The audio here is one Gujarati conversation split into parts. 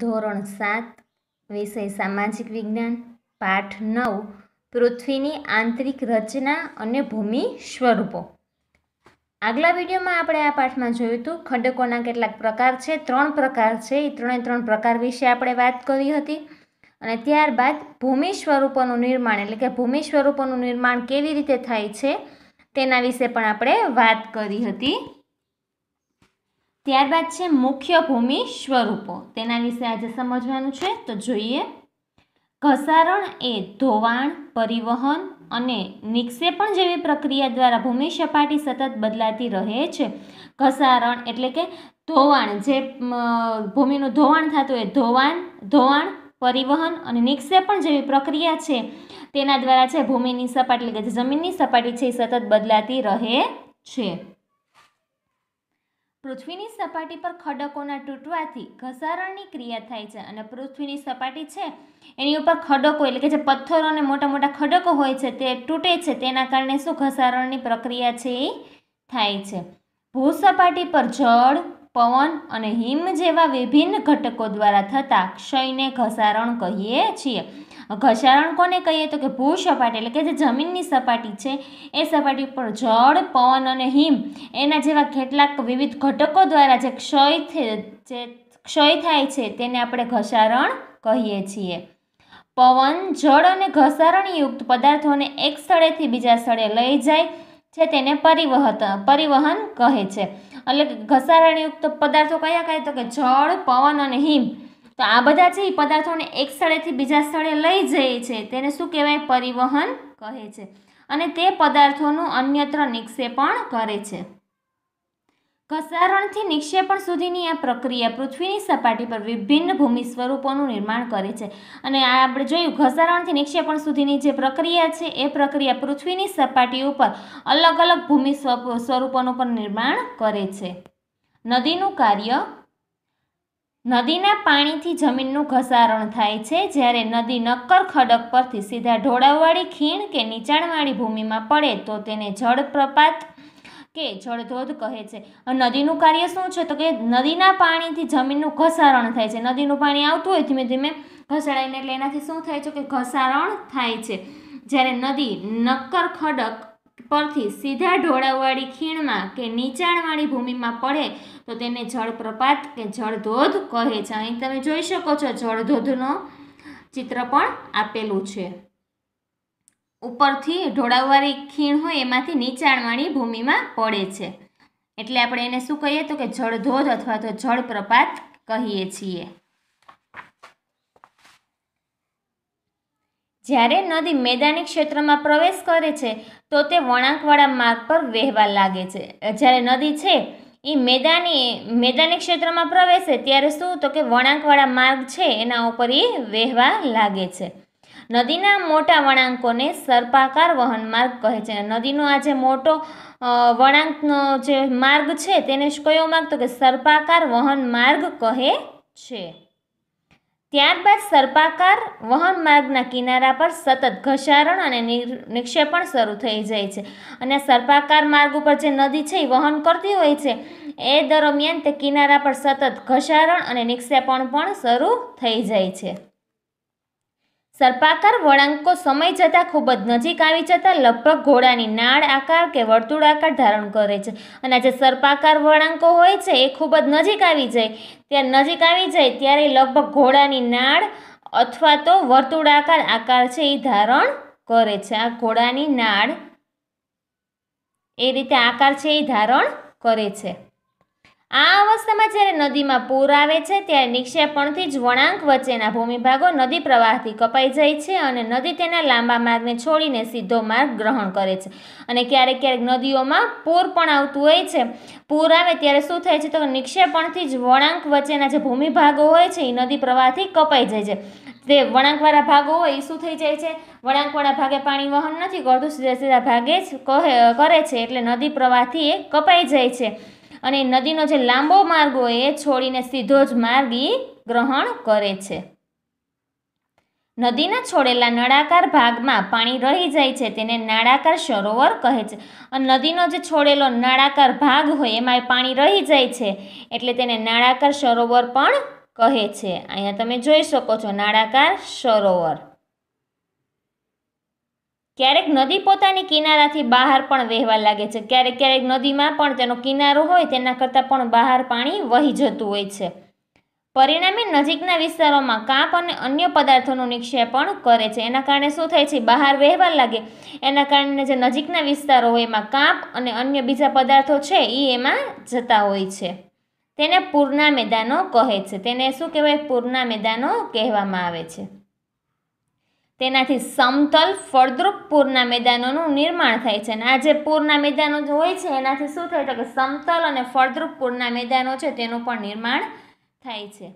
ધોરણ સાત વિષય સામાજિક વિજ્ઞાન પાઠ નવ પૃથ્વીની આંતરિક રચના અને ભૂમિ સ્વરૂપો આગલા વિડીયોમાં આપણે આ પાઠમાં જોયું હતું ખડકોના કેટલાક પ્રકાર છે ત્રણ પ્રકાર છે એ ત્રણે ત્રણ પ્રકાર વિશે આપણે વાત કરી હતી અને ત્યારબાદ ભૂમિ સ્વરૂપોનું નિર્માણ એટલે કે ભૂમિ સ્વરૂપોનું નિર્માણ કેવી રીતે થાય છે તેના વિશે પણ આપણે વાત કરી હતી ત્યારબાદ છે મુખ્ય ભૂમિ સ્વરૂપો તેના વિશે આજે સમજવાનું છે તો જોઈએ ઘસારણ એ ધોવાણ પરિવહન અને નિક્ષેપણ જેવી પ્રક્રિયા દ્વારા ભૂમિ સપાટી સતત બદલાતી રહે છે ઘસારણ એટલે કે ધોવાણ જે ભૂમિનું ધોવાણ થતું એ ધોવાણ ધોવાણ પરિવહન અને નિક્ષેપણ જેવી પ્રક્રિયા છે તેના દ્વારા છે ભૂમિની સપાટી એટલે કે જમીનની સપાટી છે એ સતત બદલાતી રહે છે પૃથ્વીની સપાટી પર ખડકોના તૂટવાથી ઘસારણની ક્રિયા થાય છે અને પૃથ્વીની સપાટી છે એની ઉપર ખડકો એટલે કે જે પથ્થરો અને મોટા મોટા ખડકો હોય છે તે તૂટે છે તેના કારણે શું ઘસારણની પ્રક્રિયા છે એ થાય છે ભૂસપાટી પર જળ પવન અને હિમ જેવા વિભિન્ન ઘટકો દ્વારા થતા ક્ષયને ઘસારણ કહીએ છીએ ઘસારણ કોને કહીએ તો કે ભૂસપાટ એટલે કે જે જમીનની સપાટી છે એ સપાટી ઉપર જળ પવન અને હિમ એના જેવા કેટલાક વિવિધ ઘટકો દ્વારા જે ક્ષય જે ક્ષય થાય છે તેને આપણે ઘસારણ કહીએ છીએ પવન જળ અને ઘસારણયુક્ત પદાર્થોને એક સ્થળેથી બીજા સ્થળે લઈ જાય છે તેને પરિવહન પરિવહન કહે છે એટલે ઘસારણયુક્ત પદાર્થો કયા કહે તો કે જળ પવન અને હિમ તો આ બધા છે એ પદાર્થોને એક સ્થળેથી બીજા સ્થળે લઈ જાય છે તેને શું કહેવાય પરિવહન કહે છે અને તે પદાર્થોનું અન્યત્ર નિક્ષેપણ કરે છે ઘસારણથી નિક્ષેપણ સુધીની આ પ્રક્રિયા પૃથ્વીની સપાટી પર વિભિન્ન ભૂમિ સ્વરૂપોનું નિર્માણ કરે છે અને આ આપણે જોયું ઘસારણથી નિક્ષેપણ સુધીની જે પ્રક્રિયા છે એ પ્રક્રિયા પૃથ્વીની સપાટી ઉપર અલગ અલગ ભૂમિ સ્વરૂપોનું પણ નિર્માણ કરે છે નદીનું કાર્ય નદીના પાણીથી જમીનનું ઘસારણ થાય છે જ્યારે નદી નક્કર ખડક પરથી સીધા ઢોળાવવાળી ખીણ કે નીચાણવાળી ભૂમિમાં પડે તો તેને જળપ્રપાત કે જળધોધ કહે છે નદીનું કાર્ય શું છે તો કે નદીના પાણીથી જમીનનું ઘસારણ થાય છે નદીનું પાણી આવતું હોય ધીમે ધીમે ઘસડાઈને એટલે એનાથી શું થાય છે કે ઘસારણ થાય છે જ્યારે નદી નક્કર ખડક પરથી સીધા ઢોળાવવાળી ખીણમાં કે નીચાણવાળી ભૂમિમાં પડે તો તેને જળપ્રપાત કે જળધોધ કહે છે અહીં તમે જોઈ શકો છો જળધોધનો ચિત્ર પણ આપેલું છે ઉપરથી ઢોળાવવાળી ખીણ હોય એમાંથી નીચાણવાળી ભૂમિમાં પડે છે એટલે આપણે એને શું કહીએ તો કે જળધોધ અથવા તો જળપ્રપાત કહીએ છીએ જ્યારે નદી મેદાની ક્ષેત્રમાં પ્રવેશ કરે છે તો તે વળાંકવાળા માર્ગ પર વહેવા લાગે છે જ્યારે નદી છે એ મેદાની મેદાની ક્ષેત્રમાં પ્રવેશે ત્યારે શું તો કે વળાંકવાળા માર્ગ છે એના ઉપર એ વહેવા લાગે છે નદીના મોટા વળાંકોને સર્પાકાર વહન માર્ગ કહે છે નદીનો આ જે મોટો વળાંકનો જે માર્ગ છે તેને કયો માર્ગ તો કે સર્પાકાર વહન માર્ગ કહે છે ત્યારબાદ સર્પાકાર વહન માર્ગના કિનારા પર સતત ઘસારણ અને નિક્ષેપણ શરૂ થઈ જાય છે અને સર્પાકાર માર્ગ ઉપર જે નદી છે એ વહન કરતી હોય છે એ દરમિયાન તે કિનારા પર સતત ઘસારણ અને નિક્ષેપણ પણ શરૂ થઈ જાય છે સર્પાકાર વળાંકો સમય જતાં ખૂબ જ નજીક આવી જતાં લગભગ ઘોડાની નાળ આકાર કે વર્તુળ આકાર ધારણ કરે છે અને આ જે સર્પાકાર વળાંકો હોય છે એ ખૂબ જ નજીક આવી જાય ત્યાં નજીક આવી જાય ત્યારે લગભગ ઘોડાની નાળ અથવા તો વર્તુળાકાર આકાર છે એ ધારણ કરે છે આ ઘોડાની નાળ એ રીતે આકાર છે એ ધારણ કરે છે આ અવસ્થામાં જ્યારે નદીમાં પૂર આવે છે ત્યારે નિક્ષેપણથી જ વળાંક વચ્ચેના ભૂમિભાગો નદી પ્રવાહથી કપાઈ જાય છે અને નદી તેના લાંબા માર્ગને છોડીને સીધો માર્ગ ગ્રહણ કરે છે અને ક્યારેક ક્યારેક નદીઓમાં પૂર પણ આવતું હોય છે પૂર આવે ત્યારે શું થાય છે તો નિક્ષેપણથી જ વળાંક વચ્ચેના જે ભૂમિભાગો હોય છે એ નદી પ્રવાહથી કપાઈ જાય છે તે વળાંકવાળા ભાગો હોય એ શું થઈ જાય છે વળાંકવાળા ભાગે પાણી વહન નથી કરતું સીધા સીધા ભાગે જ કહે કરે છે એટલે નદી પ્રવાહથી એ કપાઈ જાય છે અને નદીનો જે લાંબો માર્ગ હોય એ છોડીને સીધો જ માર્ગ ગ્રહણ કરે છે નદીના છોડેલા નળાકાર ભાગમાં પાણી રહી જાય છે તેને નાળાકાર સરોવર કહે છે અને નદીનો જે છોડેલો નાળાકાર ભાગ હોય એમાં પાણી રહી જાય છે એટલે તેને નાળાકાર સરોવર પણ કહે છે અહીંયા તમે જોઈ શકો છો નાળાકાર સરોવર ક્યારેક નદી પોતાની કિનારાથી બહાર પણ વહેવા લાગે છે ક્યારેક ક્યારેક નદીમાં પણ તેનો કિનારો હોય તેના કરતાં પણ બહાર પાણી વહી જતું હોય છે પરિણામે નજીકના વિસ્તારોમાં કાપ અને અન્ય પદાર્થોનું નિક્ષેપણ કરે છે એના કારણે શું થાય છે બહાર વહેવા લાગે એના કારણે જે નજીકના વિસ્તારો હોય એમાં કાંપ અને અન્ય બીજા પદાર્થો છે એ એમાં જતા હોય છે તેને પૂરના મેદાનો કહે છે તેને શું કહેવાય પૂરના મેદાનો કહેવામાં આવે છે તેનાથી સમતલ ફળદ્રુપ પૂરના મેદાનોનું નિર્માણ થાય છે અને આ જે પૂરના મેદાનો હોય છે એનાથી શું થાય તો કે સમતલ અને ફળદ્રુપ પૂરના મેદાનો છે તેનું પણ નિર્માણ થાય છે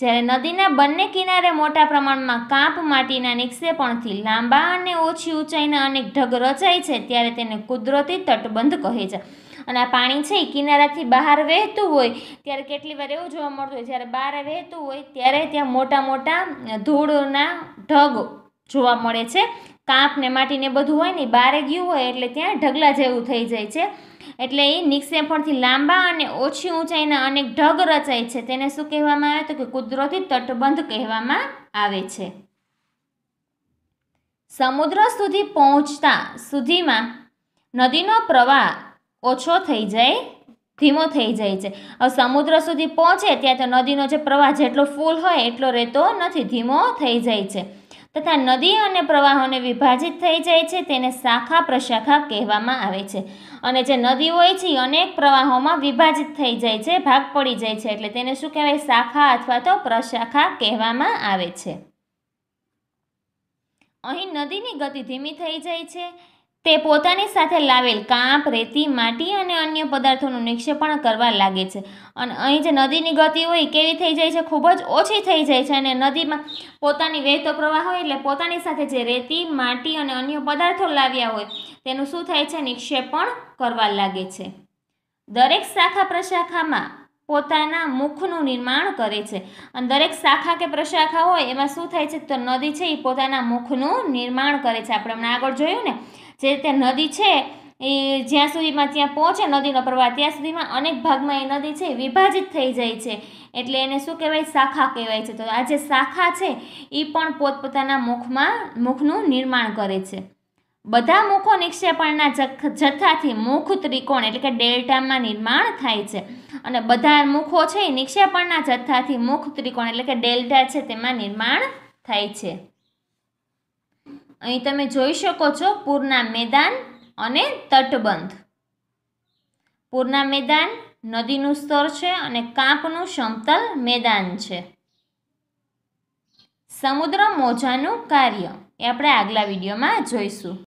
જ્યારે નદીના બંને કિનારે મોટા પ્રમાણમાં કાંપ માટીના નિક્ષેપણથી લાંબા અને ઓછી ઊંચાઈના અનેક ઢગ રચાય છે ત્યારે તેને કુદરતી તટબંધ કહે છે અને આ પાણી છે એ કિનારાથી બહાર વહેતું હોય ત્યારે કેટલી વાર એવું જોવા મળતું હોય જ્યારે બહાર વહેતું હોય ત્યારે ત્યાં મોટા મોટા ધૂળના ઢગ જોવા મળે છે કાંપ ને માટીને બધું હોય ને બારે ગયું હોય એટલે ત્યાં ઢગલા જેવું થઈ જાય છે એટલે એ નિક્ષેપણથી લાંબા અને ઓછી ઊંચાઈના અનેક ઢગ રચાય છે તેને શું કહેવામાં આવે તો કે કુદરતી તટબંધ કહેવામાં આવે છે સમુદ્ર સુધી પહોંચતા સુધીમાં નદીનો પ્રવાહ ઓછો થઈ જાય ધીમો થઈ જાય છે હવે સમુદ્ર સુધી પહોંચે ત્યાં તો નદીનો જે પ્રવાહ જેટલો ફૂલ હોય એટલો રહેતો નથી ધીમો થઈ જાય છે તથા નદી અને પ્રવાહોને વિભાજિત થઈ જાય છે તેને શાખા પ્રશાખા કહેવામાં આવે છે અને જે નદી હોય છે અનેક પ્રવાહોમાં વિભાજિત થઈ જાય છે ભાગ પડી જાય છે એટલે તેને શું કહેવાય શાખા અથવા તો પ્રશાખા કહેવામાં આવે છે અહીં નદીની ગતિ ધીમી થઈ જાય છે તે પોતાની સાથે લાવેલ કાંપ રેતી માટી અને અન્ય પદાર્થોનું નિક્ષેપણ કરવા લાગે છે અને અહીં જે નદીની ગતિ હોય કેવી થઈ જાય છે ખૂબ જ ઓછી થઈ જાય છે અને નદીમાં પોતાની વહેતો પ્રવાહ હોય એટલે પોતાની સાથે જે રેતી માટી અને અન્ય પદાર્થો લાવ્યા હોય તેનું શું થાય છે નિક્ષેપણ કરવા લાગે છે દરેક શાખા પ્રશાખામાં પોતાના મુખનું નિર્માણ કરે છે અને દરેક શાખા કે પ્રશાખા હોય એમાં શું થાય છે તો નદી છે એ પોતાના મુખનું નિર્માણ કરે છે આપણે હમણાં આગળ જોયું ને જે તે નદી છે એ જ્યાં સુધીમાં ત્યાં પહોંચે નદીનો પ્રવાહ ત્યાં સુધીમાં અનેક ભાગમાં એ નદી છે વિભાજિત થઈ જાય છે એટલે એને શું કહેવાય શાખા કહેવાય છે તો આ જે શાખા છે એ પણ પોતપોતાના મુખમાં મુખનું નિર્માણ કરે છે બધા મુખો નિક્ષેપણના જથ્થાથી મુખ ત્રિકોણ એટલે કે ડેલ્ટામાં નિર્માણ થાય છે અને બધા મુખો છે એ નિક્ષેપણના જથ્થાથી મુખ ત્રિકોણ એટલે કે ડેલ્ટા છે તેમાં નિર્માણ થાય છે અહીં તમે જોઈ શકો છો પૂરના મેદાન અને તટબંધ પૂરના મેદાન નદીનું સ્તર છે અને કાંપનું સમતલ મેદાન છે સમુદ્ર મોજાનું કાર્ય એ આપણે આગલા વિડીયોમાં જોઈશું